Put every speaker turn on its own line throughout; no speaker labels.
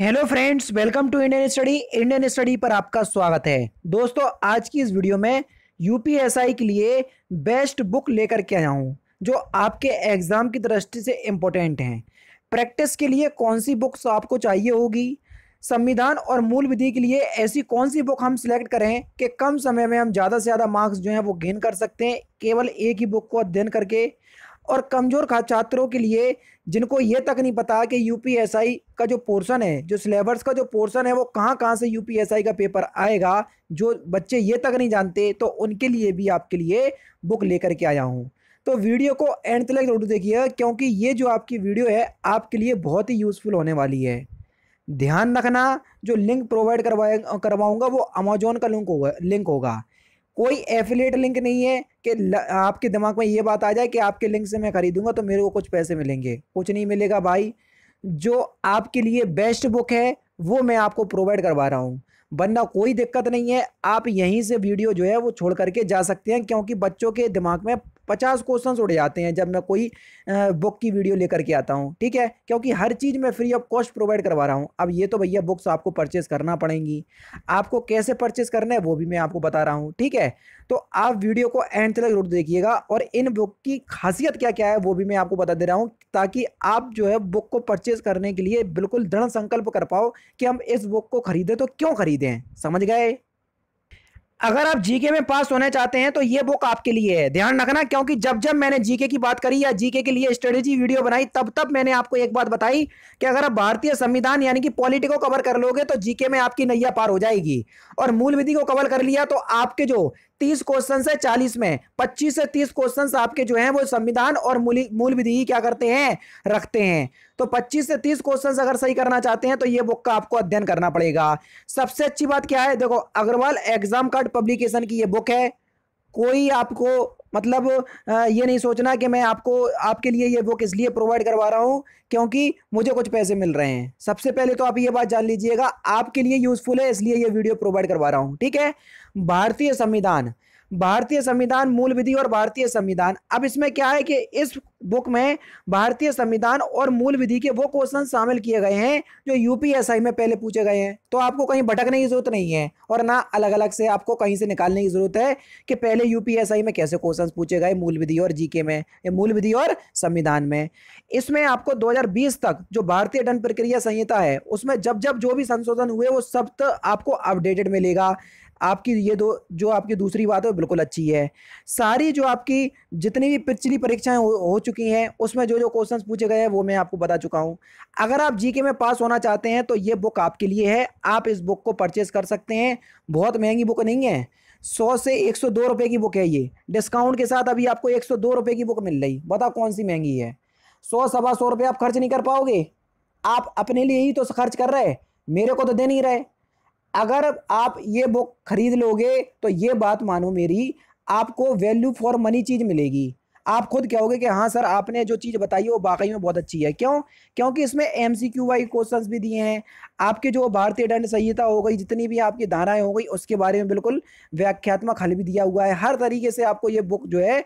hello friends welcome to Indian study Indian study पर आपका स्वागत है दोस्तों आज की इस वीडियो में यूपीएसआई के लिए बेस्ट बुक लेकर के आया हूँ जो आपके एग्ज़ाम की दृष्टि से इम्पोर्टेंट हैं प्रैक्टिस के लिए कौन सी बुक्स आपको चाहिए होगी संविधान और मूल विधि के लिए ऐसी कौन सी बुक हम सिलेक्ट करें कि कम समय में हम ज़्यादा से ज़्यादा मार्क्स जो हैं वो गेन कर सकते हैं केवल एक ही बुक को अध्ययन करके और कमज़ोर छात्रों के लिए जिनको ये तक नहीं पता कि यूपीएसआई का जो पोर्शन है जो सिलेबस का जो पोर्शन है वो कहाँ कहाँ से यूपीएसआई का पेपर आएगा जो बच्चे ये तक नहीं जानते तो उनके लिए भी आपके लिए बुक लेकर के आया हूँ तो वीडियो को एंड तक जरूर देखिए क्योंकि ये जो आपकी वीडियो है आपके लिए बहुत ही यूज़फुल होने वाली है ध्यान रखना जो लिंक प्रोवाइड करवाए करवाऊँगा वो अमेजोन का लिंक होगा लिंक होगा कोई एफिलेट लिंक नहीं है कि आपके दिमाग में ये बात आ जाए कि आपके लिंक से मैं खरीदूंगा तो मेरे को कुछ पैसे मिलेंगे कुछ नहीं मिलेगा भाई जो आपके लिए बेस्ट बुक है वो मैं आपको प्रोवाइड करवा रहा हूँ वरना कोई दिक्कत नहीं है आप यहीं से वीडियो जो है वो छोड़ करके जा सकते हैं क्योंकि बच्चों के दिमाग में पचास क्वेश्चन उड़ जाते हैं जब मैं कोई बुक की वीडियो लेकर के आता हूँ ठीक है क्योंकि हर चीज़ मैं फ्री ऑफ कॉस्ट प्रोवाइड करवा रहा हूँ अब ये तो भैया बुक्स आपको परचेस करना पड़ेंगी आपको कैसे परचेस करना है वो भी मैं आपको बता रहा हूँ ठीक है तो आप वीडियो को एंड तक जरूर देखिएगा और इन बुक की खासियत क्या क्या है वो भी मैं आपको बता दे रहा हूँ ताकि आप जो है बुक को परचेज करने के लिए बिल्कुल दृढ़ संकल्प कर पाओ कि हम इस बुक को खरीदें तो क्यों खरीदें समझ गए अगर आप जीके में पास होना चाहते हैं तो ये बुक आपके लिए है ध्यान रखना क्योंकि जब जब मैंने जीके की बात करी या जीके के लिए स्ट्रेटेजी वीडियो बनाई तब तब मैंने आपको एक बात बताई कि अगर आप भारतीय संविधान यानी कि पॉलिटी को कवर कर लोगे तो जीके में आपकी नैया पार हो जाएगी और मूल विधि को कवर कर लिया तो आपके जो तीस क्वेश्चन है चालीस में पच्चीस से तीस क्वेश्चन आपके जो है वो संविधान और मूल विधि ही क्या करते हैं रखते हैं तो पच्चीस से तीस क्वेश्चन अगर सही करना चाहते हैं तो ये बुक का आपको अध्ययन करना पड़ेगा सबसे अच्छी बात क्या है देखो अग्रवाल एग्जाम कार्ड पब्लिकेशन की ये बुक है कोई आपको मतलब ये नहीं सोचना कि मैं आपको आपके लिए ये बुक इसलिए प्रोवाइड करवा रहा हूँ क्योंकि मुझे कुछ पैसे मिल रहे हैं सबसे पहले तो आप ये बात जान लीजिएगा आपके लिए यूज़फुल है इसलिए ये वीडियो प्रोवाइड करवा रहा हूँ ठीक है भारतीय संविधान भारतीय संविधान मूल विधि और भारतीय संविधान अब इसमें क्या है कि इस बुक में भारतीय संविधान और मूल विधि के वो क्वेश्चन शामिल किए गए हैं जो यूपीएसआई में पहले पूछे गए हैं तो आपको कहीं भटकने की जरूरत नहीं है और ना अलग अलग से आपको कहीं से निकालने की जरूरत है कि पहले यूपीएसआई में कैसे क्वेश्चन पूछे गए मूल विधि और जीके में मूल विधि और संविधान में इसमें आपको दो तक जो भारतीय दंड प्रक्रिया संहिता है उसमें जब जब जो भी संशोधन हुए वो सब तो आपको अपडेटेड मिलेगा आपकी ये दो जो आपकी दूसरी बात है बिल्कुल अच्छी है सारी जो आपकी जितनी भी पिछली परीक्षाएं हो, हो चुकी हैं उसमें जो जो क्वेश्चंस पूछे गए हैं वो मैं आपको बता चुका हूं अगर आप जीके में पास होना चाहते हैं तो ये बुक आपके लिए है आप इस बुक को परचेज़ कर सकते हैं बहुत महंगी बुक नहीं है सौ से एक सौ दो रुपये की बुक है ये डिस्काउंट के साथ अभी आपको एक सौ दो रुपये की बुक मिल रही बताओ कौन सी महंगी है सौ सवा सौ रुपये आप खर्च नहीं कर पाओगे आप अपने लिए ही तो खर्च कर रहे मेरे को तो दे नहीं रहे अगर आप ये बुक खरीद लोगे तो ये बात मानो मेरी आपको वैल्यू फॉर मनी चीज़ मिलेगी आप खुद कहोगे कि हाँ सर आपने जो चीज़ बताई है वो वाकई में बहुत अच्छी है क्यों क्योंकि इसमें M C Q Y question भी दिए हैं आपके जो भारतीय दंड संहिता हो गई जितनी भी आपकी धाराएं हो गई उसके बारे में बिल्कुल व्याख्यात्मक हल भी दिया हुआ है हर तरीके से आपको ये बुक जो है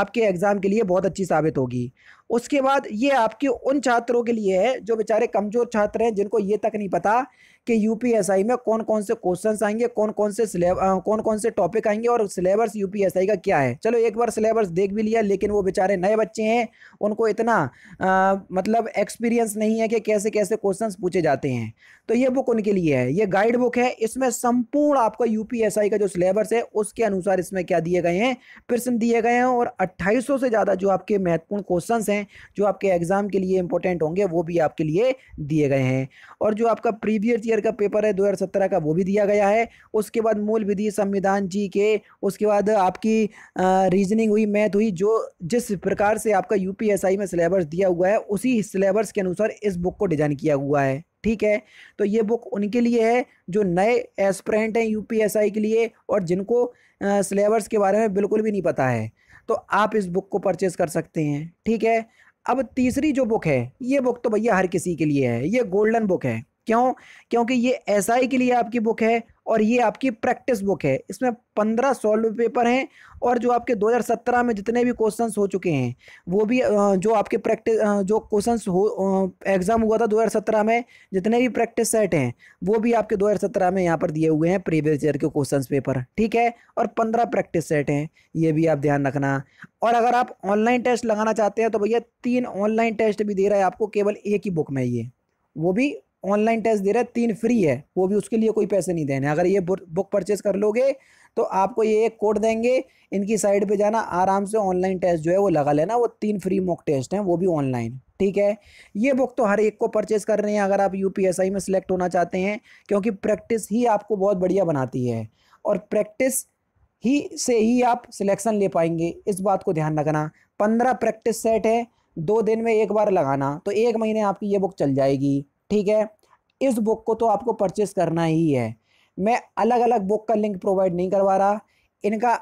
आपके एग्ज़ाम के लिए बहुत अच्छी साबित होगी उसके बाद ये आपके उन छात्रों के लिए है जो बेचारे कमज़ोर छात्र हैं जिनको ये तक नहीं पता कि यूपीएसआई में कौन कौन से क्वेश्चन आएंगे कौन कौन से कौन कौन से टॉपिक आएंगे और सिलेबस यूपीएसआई का क्या है चलो एक बार सिलेबस देख भी लिया लेकिन वो बेचारे नए बच्चे हैं उनको इतना आ, मतलब एक्सपीरियंस नहीं है कि कैसे कैसे क्वेश्चन पूछे जाते हैं तो ये बुक उनके लिए है ये गाइड बुक है इसमें संपूर्ण आपका यूपीएसआई का जो सिलेबस है उसके अनुसार इसमें क्या दिए गए हैं प्रश्न दिए गए हैं और 2800 से ज़्यादा जो आपके महत्वपूर्ण क्वेश्चंस हैं जो आपके एग्ज़ाम के लिए इंपॉर्टेंट होंगे वो भी आपके लिए दिए गए हैं और जो आपका प्रीवियस ईयर ईयर का पेपर है 2017 का वो भी दिया गया है उसके बाद मूल विधि संविधान जी के उसके बाद आपकी आ, रीजनिंग हुई मैथ हुई जो जिस प्रकार से आपका यू में सिलेबस दिया हुआ है उसी सिलेबस के अनुसार इस बुक को डिजाइन किया हुआ है ठीक है तो ये बुक उनके लिए है जो नए एस्परेंट हैं यूपीएसआई के लिए और जिनको सिलेबस के बारे में बिल्कुल भी नहीं पता है तो आप इस बुक को परचेज़ कर सकते हैं ठीक है अब तीसरी जो बुक है ये बुक तो भैया हर किसी के लिए है ये गोल्डन बुक है क्यों क्योंकि ये एस के लिए आपकी बुक है और ये आपकी प्रैक्टिस बुक है इसमें पंद्रह सॉल्व पेपर हैं और जो आपके 2017 में जितने भी क्वेश्चंस हो चुके हैं वो भी जो आपके प्रैक्टिस जो क्वेश्चंस हो एग्ज़ाम हुआ था 2017 में जितने भी प्रैक्टिस सेट हैं वो भी आपके 2017 में यहाँ पर दिए हुए हैं प्रीवियस ईयर के क्वेश्चन पेपर ठीक है और पंद्रह प्रैक्टिस सेट हैं ये भी आप ध्यान रखना और अगर आप ऑनलाइन टेस्ट लगाना चाहते हैं तो भैया तीन ऑनलाइन टेस्ट भी दे रहा है आपको केवल एक ही बुक में ये वो भी ऑनलाइन टेस्ट दे रहा है तीन फ्री है वो भी उसके लिए कोई पैसे नहीं देने अगर ये बुक परचेज कर लोगे तो आपको ये एक कोड देंगे इनकी साइट पे जाना आराम से ऑनलाइन टेस्ट जो है वो लगा लेना वो तीन फ्री मॉक टेस्ट हैं वो भी ऑनलाइन ठीक है ये बुक तो हर एक को परचेज कर रहे हैं अगर आप यू में सिलेक्ट होना चाहते हैं क्योंकि प्रैक्टिस ही आपको बहुत बढ़िया बनाती है और प्रैक्टिस ही से ही आप सिलेक्शन ले पाएंगे इस बात को ध्यान रखना पंद्रह प्रैक्टिस सेट है दो दिन में एक बार लगाना तो एक महीने आपकी ये बुक चल जाएगी ठीक है इस बुक को तो आपको परचेस करना ही है मैं अलग अलग बुक का लिंक प्रोवाइड नहीं करवा रहा इनका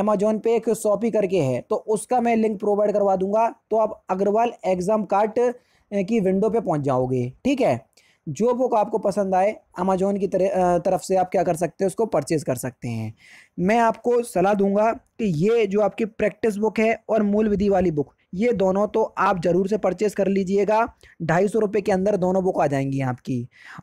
अमेजोन पे एक शॉपी करके है तो उसका मैं लिंक प्रोवाइड करवा दूंगा तो आप अग्रवाल एग्ज़ाम कार्ट की विंडो पे पहुंच जाओगे ठीक है जो बुक आपको पसंद आए अमेजोन की तरह तरफ से आप क्या कर सकते हैं उसको परचेज़ कर सकते हैं मैं आपको सलाह दूंगा कि ये जो आपकी प्रैक्टिस बुक है और मूल विधि वाली बुक ये दोनों तो आप ज़रूर से परचेज़ कर लीजिएगा ढाई सौ रुपये के अंदर दोनों बुक आ जाएंगी आपकी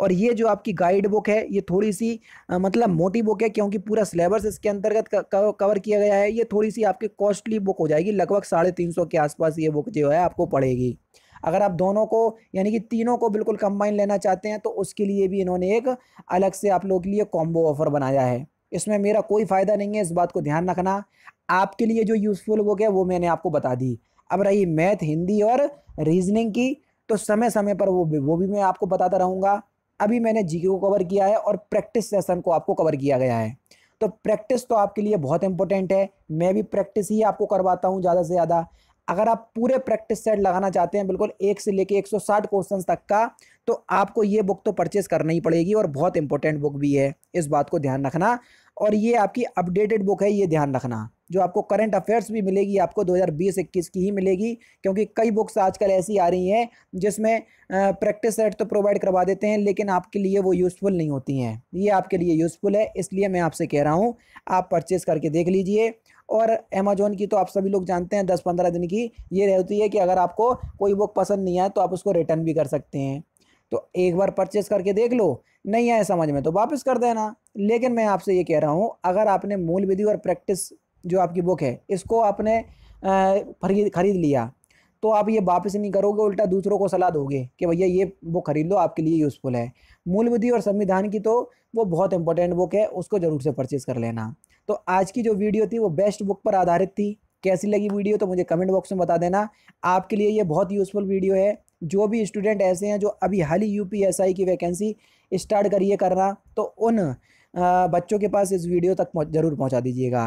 और ये जो आपकी गाइड बुक है ये थोड़ी सी आ, मतलब मोटी बुक है क्योंकि पूरा सिलेबस इसके अंतर्गत कवर किया गया है ये थोड़ी सी आपकी कॉस्टली बुक हो जाएगी लगभग साढ़े तीन सौ के आसपास ये बुक जो है आपको पड़ेगी अगर आप दोनों को यानी कि तीनों को बिल्कुल कंबाइन लेना चाहते हैं तो उसके लिए भी इन्होंने एक अलग से आप लोगों के लिए कॉम्बो ऑफर बनाया है इसमें मेरा कोई फ़ायदा नहीं है इस बात को ध्यान रखना आपके लिए जो यूज़फुल बुक है वो मैंने आपको बता दी अब रही मैथ हिंदी और रीजनिंग की तो समय समय पर वो भी वो भी मैं आपको बताता रहूँगा अभी मैंने जीके को कवर किया है और प्रैक्टिस सेशन को आपको कवर किया गया है तो प्रैक्टिस तो आपके लिए बहुत इंपॉर्टेंट है मैं भी प्रैक्टिस ही आपको करवाता हूँ ज़्यादा से ज़्यादा अगर आप पूरे प्रैक्टिस सेट लगाना चाहते हैं बिल्कुल एक से लेके 160 क्वेश्चंस तक का तो आपको ये बुक तो परचेस करना ही पड़ेगी और बहुत इंपॉर्टेंट बुक भी है इस बात को ध्यान रखना और ये आपकी अपडेटेड बुक है ये ध्यान रखना जो आपको करंट अफेयर्स भी मिलेगी आपको 2020-21 की ही मिलेगी क्योंकि कई बुक्स आजकल ऐसी आ रही हैं जिसमें प्रैक्टिस सेट तो प्रोवाइड करवा देते हैं लेकिन आपके लिए वो यूज़फुल नहीं होती हैं ये आपके लिए यूज़फुल है इसलिए मैं आपसे कह रहा हूँ आप परचेस करके देख लीजिए और अमेजोन की तो आप सभी लोग जानते हैं दस पंद्रह दिन की ये रहती है कि अगर आपको कोई बुक पसंद नहीं आए तो आप उसको रिटर्न भी कर सकते हैं तो एक बार परचेस करके देख लो नहीं आए समझ में तो वापस कर देना लेकिन मैं आपसे ये कह रहा हूँ अगर आपने मूल विधि और प्रैक्टिस जो आपकी बुक है इसको आपने खरीद खरीद लिया तो आप ये वापस नहीं करोगे उल्टा दूसरों को सलाह दोगे कि भैया ये बुक खरीद लो आपके लिए यूज़फुल है मूल विधि और संविधान की तो वो बहुत इंपॉर्टेंट बुक है उसको ज़रूर से परचेज़ कर लेना तो आज की जो वीडियो थी वो बेस्ट बुक पर आधारित थी कैसी लगी वीडियो तो मुझे कमेंट बॉक्स में बता देना आपके लिए ये बहुत यूज़फुल वीडियो है जो भी स्टूडेंट ऐसे हैं जो अभी हाल ही यू की वैकेंसी स्टार्ट करिए करना तो उन बच्चों के पास इस वीडियो तक ज़रूर पहुँचा दीजिएगा